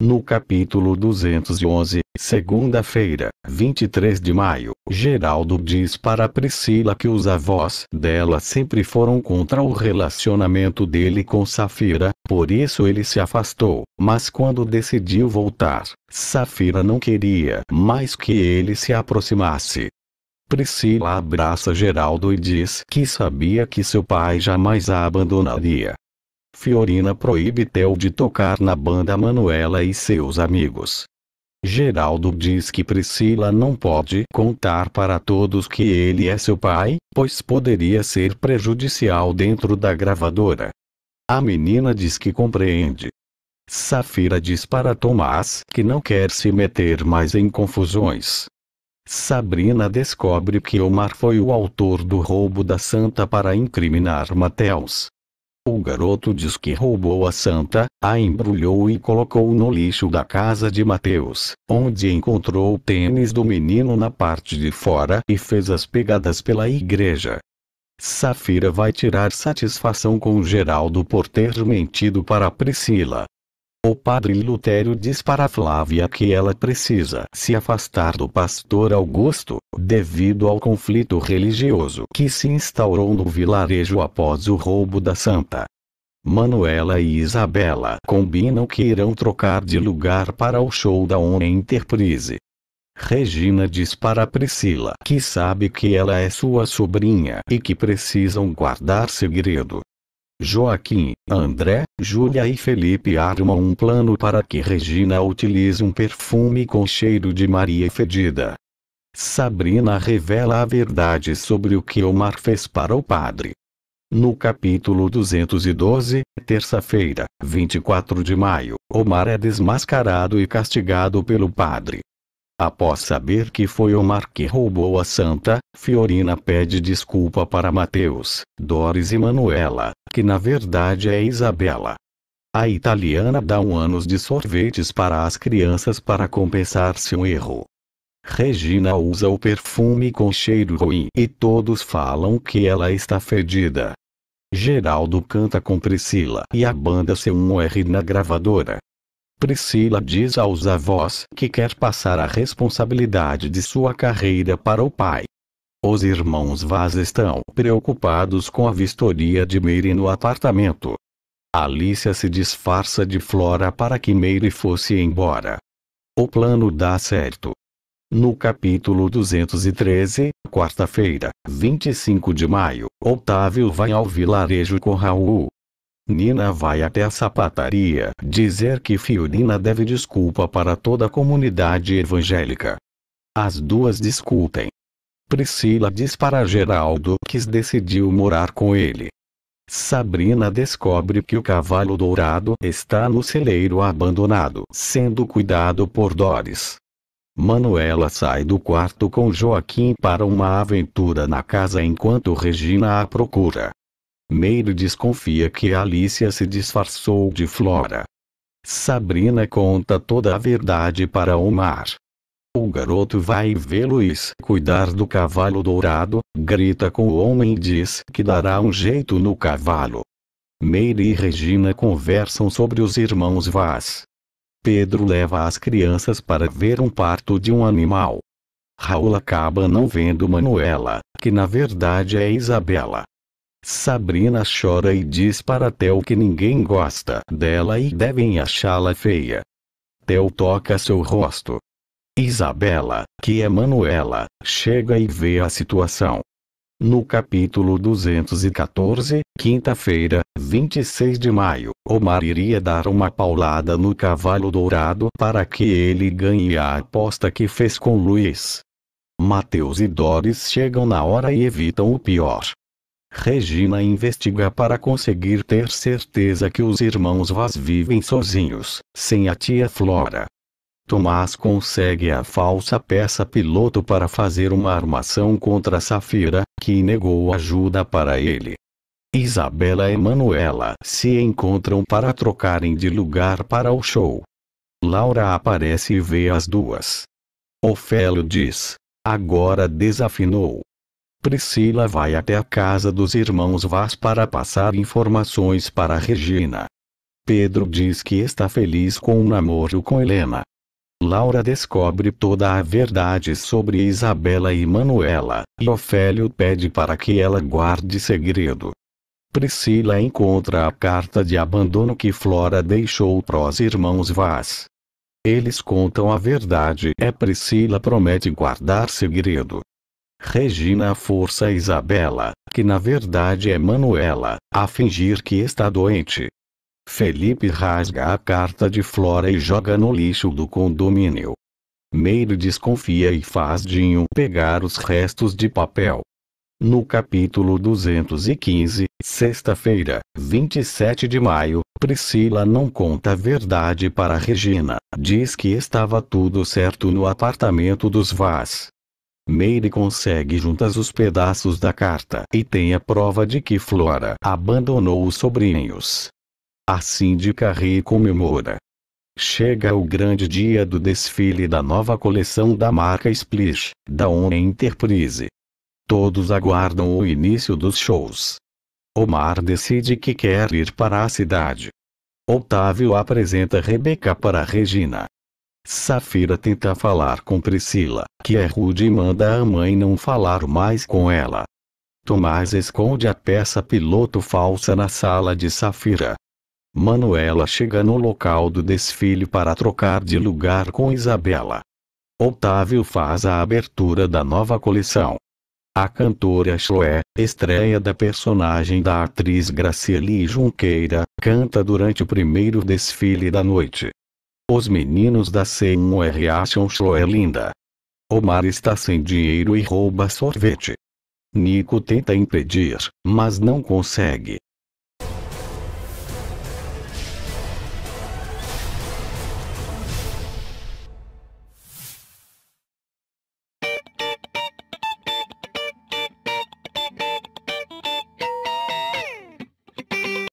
No capítulo 211, segunda-feira, 23 de maio, Geraldo diz para Priscila que os avós dela sempre foram contra o relacionamento dele com Safira, por isso ele se afastou, mas quando decidiu voltar, Safira não queria mais que ele se aproximasse. Priscila abraça Geraldo e diz que sabia que seu pai jamais a abandonaria, Fiorina proíbe Theo de tocar na banda Manuela e seus amigos. Geraldo diz que Priscila não pode contar para todos que ele é seu pai, pois poderia ser prejudicial dentro da gravadora. A menina diz que compreende. Safira diz para Tomás que não quer se meter mais em confusões. Sabrina descobre que Omar foi o autor do roubo da Santa para incriminar Mateus. O garoto diz que roubou a santa, a embrulhou e colocou no lixo da casa de Mateus, onde encontrou o tênis do menino na parte de fora e fez as pegadas pela igreja. Safira vai tirar satisfação com Geraldo por ter mentido para Priscila, o padre Lutério diz para Flávia que ela precisa se afastar do pastor Augusto, devido ao conflito religioso que se instaurou no vilarejo após o roubo da santa. Manuela e Isabela combinam que irão trocar de lugar para o show da On Enterprise. Regina diz para Priscila que sabe que ela é sua sobrinha e que precisam guardar segredo. Joaquim, André, Júlia e Felipe armam um plano para que Regina utilize um perfume com cheiro de Maria fedida. Sabrina revela a verdade sobre o que Omar fez para o padre. No capítulo 212, terça-feira, 24 de maio, Omar é desmascarado e castigado pelo padre. Após saber que foi Omar que roubou a santa, Fiorina pede desculpa para Mateus, Doris e Manuela, que na verdade é Isabela. A italiana dá um anos de sorvetes para as crianças para compensar seu erro. Regina usa o perfume com cheiro ruim e todos falam que ela está fedida. Geraldo canta com Priscila e a banda se 1 r na gravadora. Priscila diz aos avós que quer passar a responsabilidade de sua carreira para o pai. Os irmãos Vaz estão preocupados com a vistoria de Meire no apartamento. Alicia se disfarça de Flora para que Meire fosse embora. O plano dá certo. No capítulo 213, quarta-feira, 25 de maio, Otávio vai ao vilarejo com Raul, Nina vai até a sapataria dizer que Fiorina deve desculpa para toda a comunidade evangélica. As duas discutem. Priscila diz para Geraldo que decidiu morar com ele. Sabrina descobre que o cavalo dourado está no celeiro abandonado, sendo cuidado por Doris. Manuela sai do quarto com Joaquim para uma aventura na casa enquanto Regina a procura. Meire desconfia que Alicia se disfarçou de Flora. Sabrina conta toda a verdade para Omar. O garoto vai ver Luiz cuidar do cavalo dourado, grita com o homem e diz que dará um jeito no cavalo. Meire e Regina conversam sobre os irmãos Vaz. Pedro leva as crianças para ver um parto de um animal. Raul acaba não vendo Manuela, que na verdade é Isabela. Sabrina chora e diz para Theo que ninguém gosta dela e devem achá-la feia. Theo toca seu rosto. Isabela, que é Manuela, chega e vê a situação. No capítulo 214, quinta-feira, 26 de maio, Omar iria dar uma paulada no cavalo dourado para que ele ganhe a aposta que fez com Luiz. Mateus e Doris chegam na hora e evitam o pior. Regina investiga para conseguir ter certeza que os irmãos Vaz vivem sozinhos, sem a tia Flora. Tomás consegue a falsa peça piloto para fazer uma armação contra Safira, que negou ajuda para ele. Isabela e Manuela se encontram para trocarem de lugar para o show. Laura aparece e vê as duas. Ofélio diz: Agora desafinou. Priscila vai até a casa dos irmãos Vaz para passar informações para Regina. Pedro diz que está feliz com o namoro com Helena. Laura descobre toda a verdade sobre Isabela e Manuela, e Ofélio pede para que ela guarde segredo. Priscila encontra a carta de abandono que Flora deixou para os irmãos Vaz. Eles contam a verdade e Priscila promete guardar segredo. Regina força Isabela, que na verdade é Manuela, a fingir que está doente. Felipe rasga a carta de Flora e joga no lixo do condomínio. Meire desconfia e faz Dinho pegar os restos de papel. No capítulo 215, sexta-feira, 27 de maio, Priscila não conta a verdade para Regina, diz que estava tudo certo no apartamento dos Vaz. Meire consegue juntas os pedaços da carta e tem a prova de que Flora abandonou os sobrinhos. A assim síndica ri comemora. Chega o grande dia do desfile da nova coleção da marca Splish, da ONE Enterprise. Todos aguardam o início dos shows. Omar decide que quer ir para a cidade. Otávio apresenta Rebeca para Regina. Safira tenta falar com Priscila, que é rude e manda a mãe não falar mais com ela. Tomás esconde a peça piloto falsa na sala de Safira. Manuela chega no local do desfile para trocar de lugar com Isabela. Otávio faz a abertura da nova coleção. A cantora Chloé, estreia da personagem da atriz Graciele Junqueira, canta durante o primeiro desfile da noite. Os meninos da C1R acham é linda. Omar está sem dinheiro e rouba sorvete. Nico tenta impedir, mas não consegue.